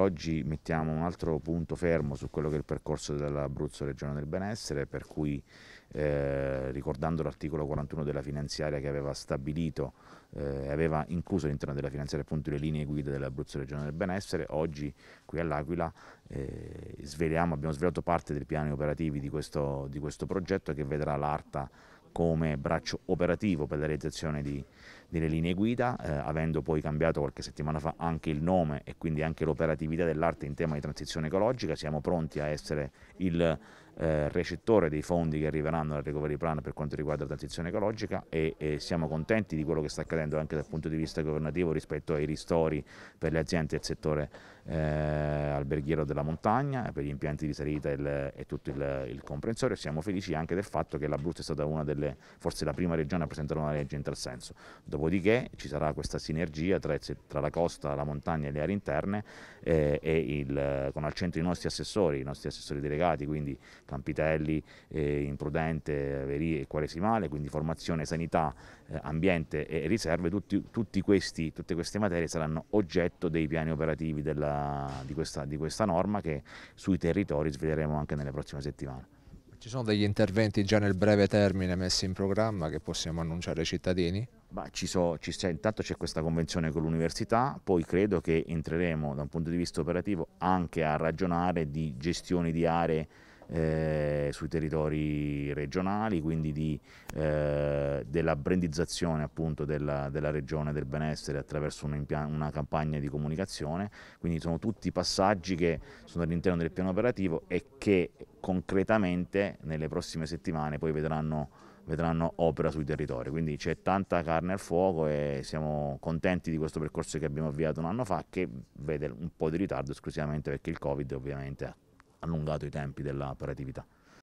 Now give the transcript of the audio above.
Oggi mettiamo un altro punto fermo su quello che è il percorso dell'Abruzzo Regione del Benessere, per cui eh, ricordando l'articolo 41 della finanziaria che aveva stabilito, eh, aveva incluso all'interno della finanziaria appunto le linee guida dell'Abruzzo Regione del Benessere, oggi qui all'Aquila eh, abbiamo svelato parte dei piani operativi di questo, di questo progetto che vedrà l'ARTA come braccio operativo per la realizzazione di delle linee guida, eh, avendo poi cambiato qualche settimana fa anche il nome e quindi anche l'operatività dell'arte in tema di transizione ecologica, siamo pronti a essere il eh, recettore dei fondi che arriveranno al recovery plan per quanto riguarda la transizione ecologica e, e, siamo contenti di quello che sta accadendo anche dal punto di vista governativo rispetto ai ristori per le aziende del settore eh, alberghiero della montagna, per gli impianti di salita il, e tutto il, il comprensorio. Siamo felici anche del fatto che l'Abruzzo è stata una delle, forse la prima regione a presentare una legge in tal senso. Dopo dopodiché ci sarà questa sinergia tra, tra la costa, la montagna e le aree interne eh, e il, con al centro i nostri assessori, i nostri assessori delegati, quindi Campitelli, eh, Imprudente, Veri e Quaresimale, quindi formazione, sanità, eh, ambiente e riserve, tutti, tutti questi, tutte queste materie saranno oggetto dei piani operativi della, di, questa, di questa norma che sui territori sveleremo anche nelle prossime settimane. Ci sono degli interventi già nel breve termine messi in programma che possiamo annunciare ai cittadini? Bah, ci so, ci sei, intanto c'è questa convenzione con l'università, poi credo che entreremo da un punto di vista operativo anche a ragionare di gestioni di aree eh, sui territori regionali, quindi di, eh, della brandizzazione appunto della, della, regione del benessere attraverso un una campagna di comunicazione, quindi sono tutti passaggi che sono all'interno del piano operativo e che concretamente nelle prossime settimane poi vedranno vedranno opera sui territori. Quindi c'è tanta carne al fuoco e siamo contenti di questo percorso che abbiamo avviato un anno fa che vede un po' di ritardo esclusivamente perché il Covid ovviamente ha allungato i tempi dell'operatività.